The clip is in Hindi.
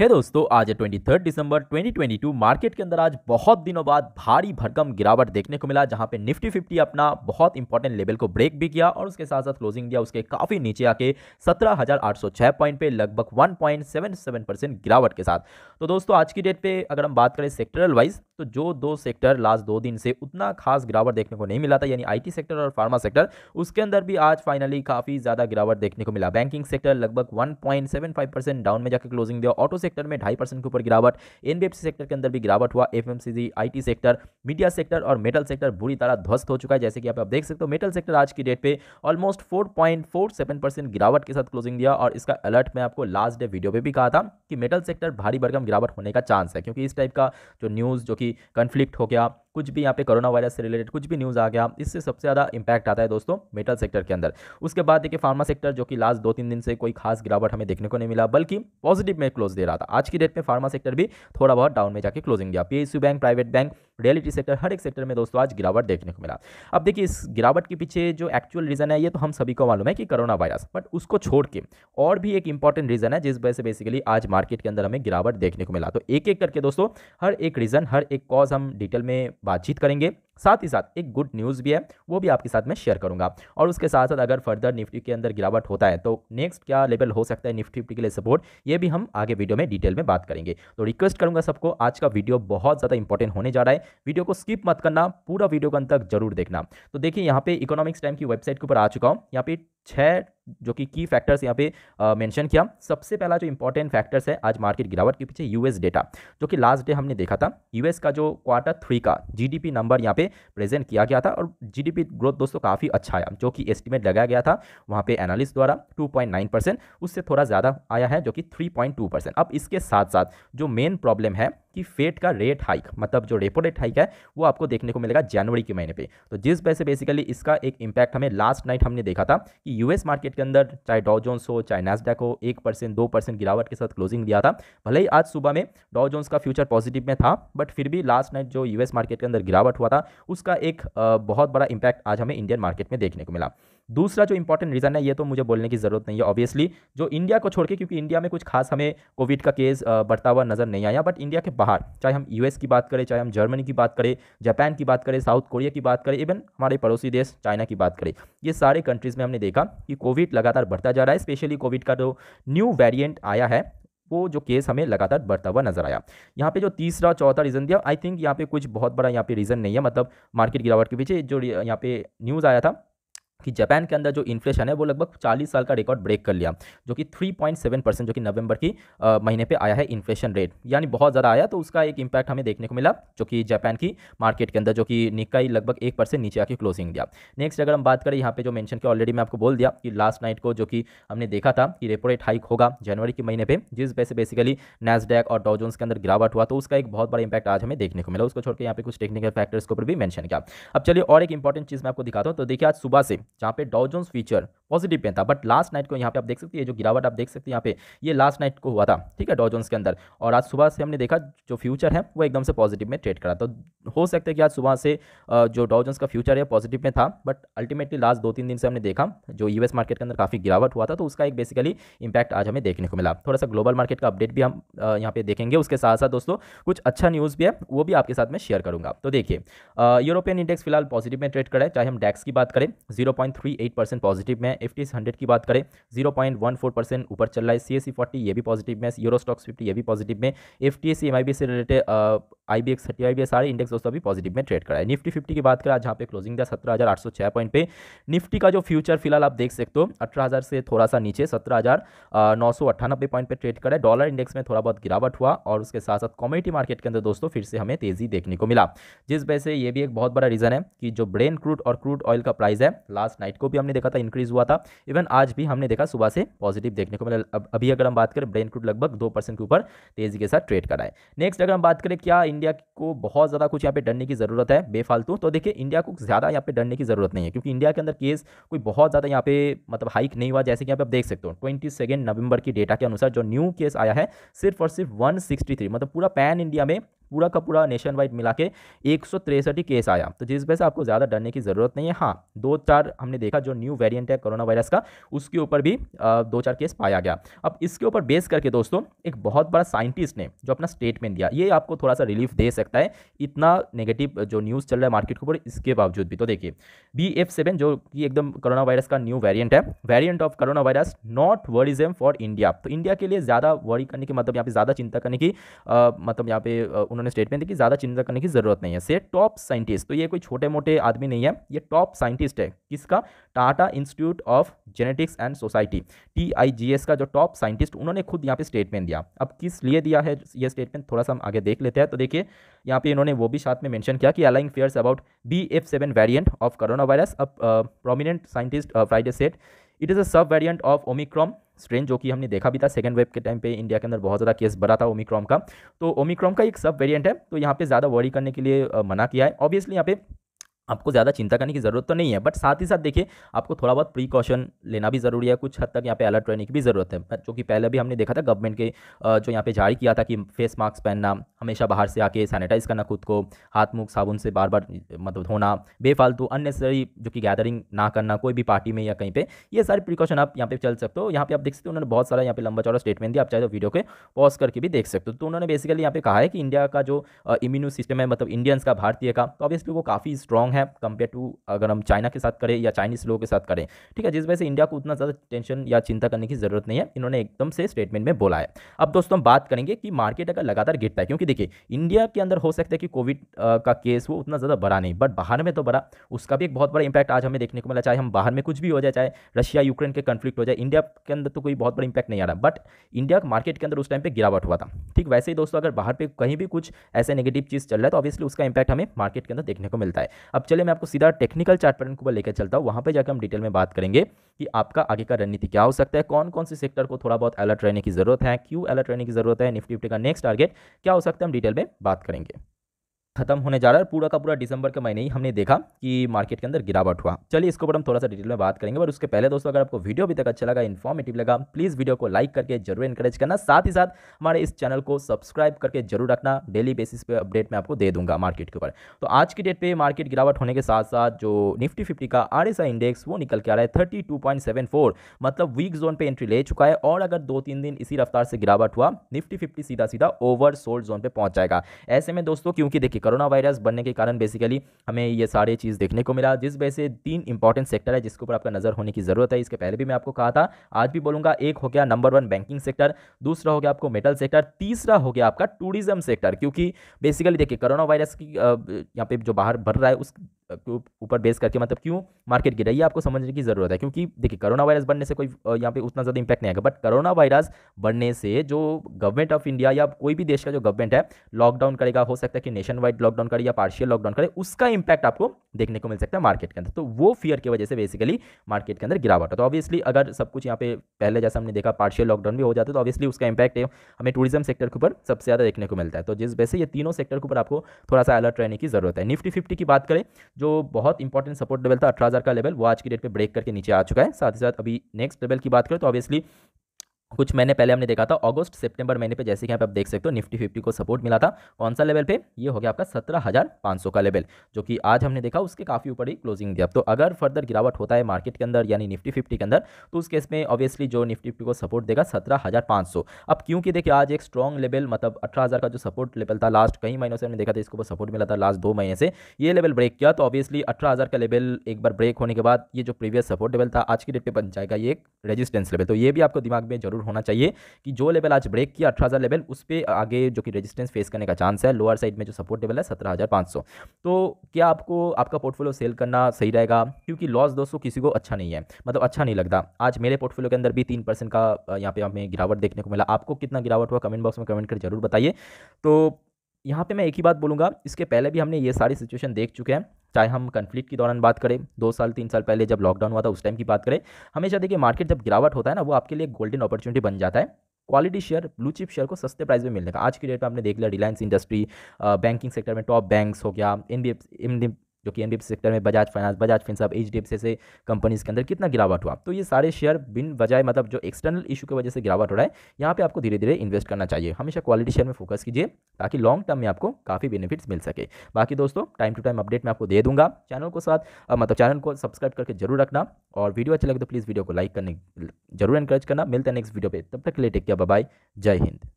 है दोस्तों आज है ट्वेंटी थर्ड दिसंबर 2022 मार्केट के अंदर आज बहुत दिनों बाद भारी भरकम गिरावट देखने को मिला जहां पे निफ्टी फिफ्टी अपना बहुत इंपॉर्टेंट लेवल को ब्रेक भी किया और उसके साथ साथ क्लोजिंग दिया उसके काफ़ी नीचे आके 17,806 पॉइंट पे लगभग 1.77 परसेंट गिरावट के साथ तो दोस्तों आज की डेट पे अगर हम बात करें सेक्टरल वाइज तो जो दो सेक्टर लास्ट दो दिन से उतना खास गिरावट देखने को नहीं मिला था यानी आईटी सेक्टर और फार्मा सेक्टर उसके अंदर भी आज फाइनली काफ़ी ज़्यादा गिरावट देखने को मिला बैंकिंग सेक्टर लगभग 1.75 परसेंट डाउन में जाकर क्लोजिंग दिया ऑटो सेक्टर में ढाई परसेंट के ऊपर गिरावट एन सेक्टर के अंदर भी गिरावट हुआ F M sector media sector और मेटल सेक्टर बुरी तरह ध्वस्त हो चुका है जैसे कि आप देख सकते हो मेटल सेक्टर आज की डेट पर ऑलमोस्ट फोर गिरावट के साथ क्लोजिंग दिया और इसका अलर्ट मैं आपको लास्ट डे वीडियो पर भी कहा था कि मेटल सेक्टर भारी भरकम गिरावट होने का चांस है क्योंकि इस टाइप का जो न्यूज़ जो कि कन्फ्लिक्ट हो गया कुछ भी यहाँ पे कोरोना वायरस से रिलेटेड कुछ भी न्यूज़ आ गया इससे सबसे ज़्यादा इंपैक्ट आता है दोस्तों मेटल सेक्टर के अंदर उसके बाद देखिए फार्मा सेक्टर जो कि लास्ट दो तीन दिन से कोई खास गिरावट हमें देखने को नहीं मिला बल्कि पॉजिटिव में क्लोज दे रहा था आज की डेट में फार्मा सेक्टर भी थोड़ा बहुत डाउन में जाकर क्लोजिंग दिया P bank private bank realty sector हर एक सेक्टर में दोस्तों आज गिरावट देखने को मिला अब देखिए इस गिरावट के पीछे जो एक्चुअल रीज़न है ये तो हम सभी को मालूम है कि कोरोना वायरस बट उसको छोड़ के और भी एक इंपॉर्टेंट रीज़न है जिस वजह से बेसिकली आज मार्केट के अंदर हमें गिरावट देखने को मिला तो एक एक करके दोस्तों हर एक रीज़न हर एक कॉज हम डिटेल में बातचीत करेंगे साथ ही साथ एक गुड न्यूज़ भी है वो भी आपके साथ मैं शेयर करूंगा और उसके साथ साथ अगर फर्दर निफ्टी के अंदर गिरावट होता है तो नेक्स्ट क्या लेवल हो सकता है निफ्टी निफ्टी के लिए सपोर्ट ये भी हम आगे वीडियो में डिटेल में बात करेंगे तो रिक्वेस्ट करूंगा सबको आज का वीडियो बहुत ज़्यादा इंपॉर्टेंट होने जा रहा है वीडियो को स्किप मत करना पूरा वीडियो का अंत तक जरूर देखना तो देखिए यहाँ पे इकोनॉमिक्स टाइम की वेबसाइट के ऊपर आ चुका हूँ यहाँ पे छः जो कि की फैक्टर्स यहाँ पे मेंशन किया सबसे पहला जो इंपॉर्टेंट फैक्टर्स है आज मार्केट गिरावट के पीछे यूएस डेटा जो कि लास्ट डे हमने देखा था यूएस का जो क्वार्टर थ्री का जीडीपी नंबर यहाँ पे प्रेजेंट किया गया था और जीडीपी ग्रोथ दोस्तों काफ़ी अच्छा आया जो कि एस्टिमेट लगाया गया था वहाँ पे एनालिस्ट द्वारा 2.9 परसेंट उससे थोड़ा ज़्यादा आया है जो कि 3.2 परसेंट अब इसके साथ साथ जो मेन प्रॉब्लम है कि फेट का रेट हाइक मतलब जो रेपो रेट हाइक है वो आपको देखने को मिलेगा जनवरी के महीने पे तो जिस वजह से बेसिकली इसका एक इम्पैक्ट हमें लास्ट नाइट हमने देखा था कि यूएस मार्केट के अंदर चाहे डॉ जोन्स हो चाहे नेस्डैक हो एक परसेंट दो परसेंट गिरावट के साथ क्लोजिंग दिया था भले ही आज सुबह में डॉ जोन्स का फ्यूचर पॉजिटिव में था बट फिर भी लास्ट नाइट जो यूएस मार्केट के अंदर गिरावट हुआ था उसका एक बहुत बड़ा इम्पैक्ट आज हमें इंडियन मार्केट में देखने को मिला दूसरा जो इंपॉर्टेंट रीज़न है ये तो मुझे बोलने की ज़रूरत नहीं है ऑब्वियसली जो इंडिया को छोड़ के क्योंकि इंडिया में कुछ खास हमें कोविड का केस बढ़ता हुआ नज़र नहीं आया बट इंडिया के बाहर चाहे हम यूएस की बात करें चाहे हम जर्मनी की बात करें जापान की बात करें साउथ कोरिया की बात करें इवन हमारे पड़ोसी देश चाइना की बात करें ये सारे कंट्रीज़ में हमने देखा कि कोविड लगातार बढ़ता जा रहा है स्पेशली कोविड का जो न्यू वेरियंट आया है वो जो केस हमें लगातार बढ़ता हुआ नजर आया यहाँ पे जो तीसरा चौथा रीज़न दिया आई थिंक यहाँ पे कुछ बहुत बड़ा यहाँ पे रीज़न नहीं है मतलब मार्केट गिरावट के पीछे जो यहाँ पे न्यूज़ आया था कि जापान के अंदर जो इन्फ्लेशन है वो लगभग 40 साल का रिकॉर्ड ब्रेक कर लिया जो कि 3.7 परसेंट जो कि नवंबर की आ, महीने पे आया है इन्फ्लेशन रेट यानी बहुत ज़्यादा आया तो उसका एक इम्पैक्ट हमें देखने को मिला जो कि जापान की मार्केट के अंदर जो कि निकाई लगभग एक परसेंट नीचे आके क्लोजिंग दिया नेक्स्ट अगर हम बात करें यहाँ पे जो मैंशन किया ऑलरेडी मैं आपको बोल दिया कि लास्ट नाइट को जो कि हमने देखा था कि रेपो रेट हाइक होगा जनवरी के महीने पर जिस वजह से बेसिकली नैसडैक और डॉजोन्स के अंदर गिरावट हुआ तो उसका एक बहुत बड़ा इंपैक्ट आज हमें देखने को मिला उसको छोड़कर यहाँ पे कुछ टेक्निकल फैक्टर्स के ऊपर भी मैंशन किया अब चलिए और एक इंपॉर्टेंट चीज़ मैं आपको दिखाता हूँ तो देखिए आज सुबह से जहाँ पे डॉजोन्स फ्यूचर पॉजिटिव पे था बट लास्ट नाइट को यहाँ पे आप देख सकते हैं जो गिरावट आप देख सकते हैं यहाँ पे ये लास्ट नाइट को हुआ था ठीक है डॉजोन्स के अंदर और आज सुबह से हमने देखा जो फ्यूचर है वो एकदम से पॉजिटिव में ट्रेड करा तो हो सकता है कि आज सुबह से जो डॉजोन्स का फ्यूचर है पॉजिटिव में था बट अल्टीमेटली लास्ट दो तीन दिन से हमने देखा जो यूएस मार्केट के अंदर काफ़ी गिरावट हुआ था तो उसका एक बेसिकली इंपैक्ट आज हमें देखने को मिला थोड़ा सा ग्लोबल मार्केट का अपडेट भी हम यहाँ पे देखेंगे उसके साथ साथ दोस्तों कुछ अच्छा न्यूज़ भी है वो भी आपके साथ मैं शेयर करूँगा तो देखिए यूरोपियन इंडेक्स फिलहाल पॉजिटिव में ट्रेड करा है चाहे हम डैक्स की बात करें जीरो 0.38 परसेंट पॉजिटिव में एफ टी हंड्रेड की बात करें 0.14 परसेंट ऊपर चल रहा है सी एस फोर्टी ये भी पॉजिटिव में यूरो स्टॉक्स फिफ्टी ये भी पॉजिटिव में F T M I B से related I B X thirty I सारे इंडेक्स दोस्तों अभी पॉजिटिव में ट्रेड कराए है निफ्टी फिफ्टी की बात करें जहाँ पे क्लोजिंग था सत्रह हज़ार आठ सौ छः पॉइंट पे निफ्टी का जो फ्यूचर फिलहाल आप देख सकते हो अठारह हज़ार से थोड़ा सा नीचे सत्रह हज़ार uh, नौ सौ अट्ठानबे पॉइंट पे ट्रेड करा है डॉलर इंडेक्स में थोड़ा बहुत गिरावट हुआ और उसके साथ साथ कॉमेडी मार्केट के अंदर दोस्तों फिर से हमें तेज़ी देखने को मिला जिस वजह से ये भी एक बहुत बड़ा रीज़न है कि जो ब्रेन क्रूड और क्रूड ऑयल का प्राइस है लास्ट लास्ट नाइट को भी हमने देखा था इंक्रीज हुआ था इवन आज भी हमने देखा सुबह से पॉजिटिव देखने को मिला अभी अगर हम बात करें ब्रेन क्रूड लगभग दो के ऊपर तेजी के साथ ट्रेड कराए नेक्स्ट अगर हम बात करें क्या इंडिया को बहुत ज़्यादा कुछ यहाँ पे डरने की ज़रूरत है बेफालतू तो देखिए इंडिया को ज़्यादा यहाँ पे डरने की ज़रूरत नहीं है क्योंकि इंडिया के अंदर केस कोई बहुत ज़्यादा यहाँ पे मतलब हाइक नहीं हुआ जैसे कि यहाँ पे आप देख सकते हो ट्वेंटी सेकेंड नवंबर की डेटा के अनुसार जो न्यू केस आया है सिर्फ और सिर्फ वन मतलब पूरा पैन इंडिया में पूरा का पूरा नेशन वाइड मिला के एक केस आया तो जिस वजह से आपको ज़्यादा डरने की ज़रूरत नहीं है हाँ दो चार हमने देखा जो न्यू वेरिएंट है कोरोना वायरस का उसके ऊपर भी दो चार केस पाया गया अब इसके ऊपर बेस करके दोस्तों एक बहुत बड़ा साइंटिस्ट ने जो अपना स्टेटमेंट दिया ये आपको थोड़ा सा रिलीफ दे सकता है इतना नेगेटिव जो न्यूज़ चल रहा है मार्केट के ऊपर इसके बावजूद भी तो देखिए बी एफ सेवन जो कि एकदम कोरोना वायरस का न्यू वेरियंट है variant of corona virus not worrisome for India तो इंडिया के लिए ज़्यादा वरी करने की मतलब यहाँ पे ज़्यादा चिंता करने की मतलब यहाँ पे उन्होंने स्टेटमेंट दी कि ज़्यादा चिंता करने की ज़रूरत नहीं है से टॉप साइंटिस्ट तो ये कोई छोटे मोटे आदमी नहीं है ये टॉप साइंटिस्ट है किसका Tata institute of genetics and society T का जो टॉप साइंटिस्ट उन्होंने खुद यहाँ पे स्टेटमेंट दिया अब किस लिए दिया है ये स्टेटमेंट थोड़ा सा हम आगे देख लेते हैं तो देखिए यहाँ पे इन्होंने वो भी साथ में मैंशन किया कि allaying fears about B F seven variant of corona virus अब prominent scientist Friday said it is a sub variant of ओमिक्रॉम strain जो कि हमने देखा भी था सेकेंड वेव के टाइम पे इंडिया के अंदर बहुत ज़्यादा केस बढ़ा था ओमिक्रॉम का तो ओमिक्रॉम का एक सब वेरियंट है तो यहाँ पे ज़्यादा वरी करने के लिए मना किया है ऑब्वियसली यहाँ पे आपको ज़्यादा चिंता करने की ज़रूरत तो नहीं है बट साथ ही साथ देखिए आपको थोड़ा बहुत प्रीकॉशन लेना भी ज़रूरी है कुछ हद तक यहाँ पे अलर्ट रहने की भी ज़रूरत है जो कि पहले भी हमने देखा था गवर्नमेंट के जो यहाँ पे जारी किया था कि फेस मास्क पहनना हमेशा बाहर से आके सैनिटाइज़ करना खुद को हाथ मुख साबुन से बार बार मतलब धोना बेफालतू अननेसेसरी जो कि गैदरिंग ना करना कोई भी पार्टी में या कहीं पर ये सारे प्रिकॉशन आप यहाँ पे चल सकते हो यहाँ पे आप देख सकते हो उन्होंने बहुत सारा यहाँ पे लंबा चौड़ा स्टेटमेंट दिया आप चाहे तो वीडियो के पॉज करके भी देख सकते हो तो उन्होंने बेसिकली यहाँ पे कहा है कि इंडिया का जो इम्यून सिस्टम है मतलब इंडियंस का भारतीय का तो ऑब्वियसली वो काफ़ी स्ट्रॉन्ग है कंपेयर टू अगर हम चाइना के साथ करें या चाइनीज़ लोगों के साथ करें ठीक है जिस वजह से इंडिया को उतना ज़्यादा टेंशन या चिंता करने की ज़रूरत नहीं है इन्होंने एकदम से स्टेटमेंट में बोला है अब दोस्तों हम बात करेंगे कि मार्केट अगर लगातार गिरता है क्योंकि देखिए इंडिया के अंदर हो सकता है कि कोविड का केस वो उतना ज़्यादा बड़ा नहीं बट बाहर में तो बड़ा उसका भी एक बहुत बड़ा इंपैक्ट आज हमें देखने को मिला चाहे हम बाहर में कुछ भी हो जाए चाहे रशिया यूक्रेन के कन्फ्लिक्ट हो जाए इंडिया के अंदर तो कोई बहुत बड़ा इंपैक्ट नहीं आ रहा बट इंडिया के मार्केट के अंदर उस टाइम पर गिरावट हुआ था ठीक वैसे ही दोस्तों अगर बाहर पर कहीं भी कुछ ऐसे नेगेटिव चीज़ चल रहा है तो ऑब्वियसली उसका इंपैक्ट हमें मार्केट के अंदर देखने को मिलता है अब चलिए मैं आपको सीधा टेक्निकल चार्ट पैटर्न के ऊपर लेकर चलता हूँ वहाँ पर जाकर हम डिटेल में बात करेंगे कि आपका आगे का रणनीति क्या हो सकता है कौन कौन से सेक्टर को थोड़ा बहुत अलर्ट रहने की जरूरत है क्यों अलर्ट रहने की जरूरत है निफ्टी निफ्टी का नेक्स्ट टारगेट क्या हो सकता है हम डिटेल में बात करेंगे खत्म होने जा रहा है पूरा का पूरा दिसंबर के महीने ही हमने देखा कि मार्केट के अंदर गिरावट हुआ चलिए इसके ऊपर हम थोड़ा सा डिटेल में बात करेंगे और उसके पहले दोस्तों अगर आपको वीडियो अभी तक अच्छा लगा इन्फॉर्मेटिव लगा प्लीज़ वीडियो को लाइक करके जरूर इंकरेज करना साथ ही साथ हमारे इस चैनल को सब्सक्राइब करके जरूर रखना डेली बेसिस पे अपडेट मैं आपको दे दूंगा मार्केट के ऊपर तो आज की डेट पर मार्केट गिरावट होने के साथ साथ जो निफ्टी फिफ्टी का आर इंडेक्स वो निकल के आ रहा है थर्टी मतलब वीक जोन पर एंट्री ले चुका है और अगर दो तीन दिन इसी रफ्तार से गिरावट हुआ निफ्टी फिफ्टी सीधा सीधा ओवर सोल्ड जोन पर पहुंच जाएगा ऐसे में दोस्तों क्योंकि देखिए कोरोना वायरस बनने के कारण बेसिकली हमें ये सारी चीज़ देखने को मिला जिस वजह से तीन इंपॉर्टेंट सेक्टर है जिसके ऊपर आपका नज़र होने की ज़रूरत है इसके पहले भी मैं आपको कहा था आज भी बोलूँगा एक हो गया नंबर वन बैंकिंग सेक्टर दूसरा हो गया आपको मेटल सेक्टर तीसरा हो गया आपका टूरिज्म सेक्टर क्योंकि बेसिकली देखिए कोरोना वायरस की यहाँ पे जो बाहर भर रहा है उस ऊपर बेस करके मतलब क्यों मार्केट गिरा ये आपको समझने की ज़रूरत है क्योंकि देखिए कोरोना वायरस बढ़ने से कोई यहाँ पे उतना ज़्यादा इंपैक्ट नहीं आएगा बट कोरोना वायरस बढ़ने से जो गवर्नमेंट ऑफ इंडिया या कोई भी देश का जो गवर्नमेंट है लॉकडाउन करेगा हो सकता है कि नेशन वाइड लॉकडाउन करे या पार्शियल लॉकडाउन करे उसका इंपैक्ट आपको देखने को मिल सकता है मार्केट के अंदर तो वो फियर की वजह से बेसिकली मार्केट के अंदर गिरावट है तो ऑब्वियसली अगर सब कुछ यहाँ पे पहले जैसा हमने देखा पार्शियल लॉकडाउन भी हो जाता है तो ऑब्वियसली उसका इंपैक्ट हमें टूरिज्म सेक्टर के ऊपर सबसे ज़्यादा देखने को मिलता है तो जिस वैसे ये तीनों सेक्टर के ऊपर आपको थोड़ा सा अलर्ट रहने की जरूरत है निफ्टी फिफ्टी की बात करें जो बहुत इंपॉर्टेंट सपोर्ट लेवल था अठारह का लेवल वो आज की डेट पर ब्रेक करके नीचे आ चुका है साथ ही साथ अभी नेक्स्ट लेवल की बात करें तो ऑब्वियसली कुछ महीने पहले हमने देखा था अगस्त सितंबर महीने पे जैसे कि आप देख सकते हो निफ्टी फिफ्टी को सपोर्ट मिला था कौन सा लेवल पे ये हो गया आपका सत्रह हज़ार पाँच सौ का लेवल जो कि आज हमने देखा उसके काफ़ी ऊपर ही क्लोजिंग दिया तो अगर फर्दर गिरावट होता है मार्केट के अंदर यानी निफ्टी फिफ्टी के अंदर तो उस केस में ऑब्वियसली जो निफ्टी फिफ्टी को सपोर्ट देगा सत्रह हज़ार पाँच सौ अब क्योंकि देखिए आज एक स्ट्रॉन्ग लेवल मतलब अठारह हज़ार का जो सपोर्ट लेवल था लास्ट कई महीनों से हमने देखा था इसको सपोर्ट मिला था लास्ट दो महीने से ये लेवल ब्रेक किया तो ऑब्वियसली अठारह हज़ार का लेवल एक बार ब्रेक होने के बाद ये जो प्रीवियस सपोर्ट लेवल था आज की डेट पर बन जाएगा ये एक रेजिस्टेंस लेवल तो ये भी आपको दिमाग में जरूर होना चाहिए कि जो लेवल आज ब्रेक किया अठारह लेवल उस पर आगे जो कि रेजिस्टेंस फेस करने का चांस है लोअर साइड में जो सपोर्ट लेवल है सत्रह तो क्या आपको आपका पोर्टफोलियो सेल करना सही रहेगा क्योंकि लॉस दोस्तों किसी को अच्छा नहीं है मतलब अच्छा नहीं लगता आज मेरे पोर्टफोलियो के अंदर भी तीन परसेंट का यहाँ पे हमें गिरावट देखने को मिला आपको कितना गिरावट हुआ कमेंट बॉक्स में कमेंट कर जरूर बताइए तो यहाँ पे मैं एक ही बात बोलूँगा इसके पहले भी हमने ये सारी सिचुएशन देख चुके हैं चाहे हम कन्फ्लिक्ट के दौरान बात करें दो साल तीन साल पहले जब लॉकडाउन हुआ था उस टाइम की बात करें हमेशा देखिए मार्केट जब गिरावट होता है ना वो आपके लिए गोल्डन अपॉर्चुनिटी बन जाता है quality share blue chip share को सस्ते प्राइस में मिलने का आज की डेट में आपने देख लिया रिलायंस इंडस्ट्री बैंकिंग सेक्टर में टॉप बैंक्स हो गया एन जो कि एनडीएफ सेक्टर में बजाज फाइनेंस बजाज फिनसब एच डी एफ कंपनीज के अंदर कितना गिरावट हुआ तो ये सारे शेयर बिन बजाय मतलब जो एक्सटर्नल इशू की वजह से गिरावट हो रहा है यहाँ पे आपको धीरे धीरे इन्वेस्ट करना चाहिए हमेशा क्वालिटी शेयर में फोकस कीजिए ताकि लॉन्ग टर्म में आपको काफ़ी बेनिफिट्स मिल सके बाकी दोस्तों टाइम टू टाइम अपडेट मैं आपको दे दूंगा चैनल को साथ मतलब चैनल को सब्सक्राइब करके जरूर रखना और वीडियो अच्छा लगे तो प्लीज़ वीडियो को लाइक करने जरूर इंकरेज करना मिलता है नेक्स्ट वीडियो पर तब तक के लिए टेक किया बाय जय हिंद